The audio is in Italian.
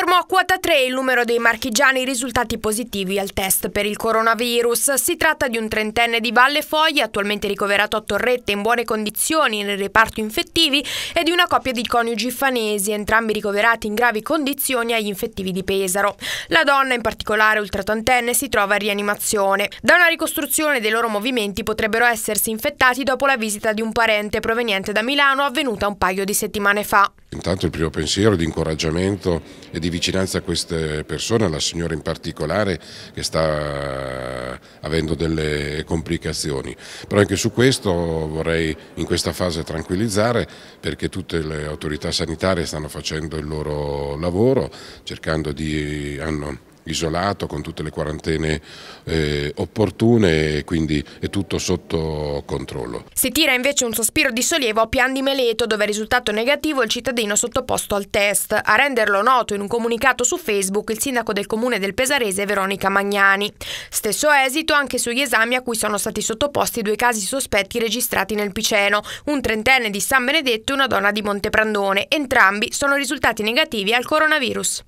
Fermo a quota 3 il numero dei marchigiani risultati positivi al test per il coronavirus. Si tratta di un trentenne di Valle Foglia, attualmente ricoverato a Torrette in buone condizioni nel reparto infettivi, e di una coppia di coniugi fanesi, entrambi ricoverati in gravi condizioni agli infettivi di Pesaro. La donna, in particolare ultraottantenne, si trova in rianimazione. Da una ricostruzione dei loro movimenti potrebbero essersi infettati dopo la visita di un parente proveniente da Milano avvenuta un paio di settimane fa. Intanto il primo pensiero di incoraggiamento e di di vicinanza a queste persone, alla signora in particolare che sta eh, avendo delle complicazioni. Però anche su questo vorrei in questa fase tranquillizzare perché tutte le autorità sanitarie stanno facendo il loro lavoro, cercando di... Hanno, isolato con tutte le quarantene eh, opportune e quindi è tutto sotto controllo. Si tira invece un sospiro di sollievo a Pian di Meleto dove è risultato negativo il cittadino sottoposto al test. A renderlo noto in un comunicato su Facebook il sindaco del comune del Pesarese Veronica Magnani. Stesso esito anche sugli esami a cui sono stati sottoposti due casi sospetti registrati nel Piceno, un trentenne di San Benedetto e una donna di Monteprandone. Entrambi sono risultati negativi al coronavirus.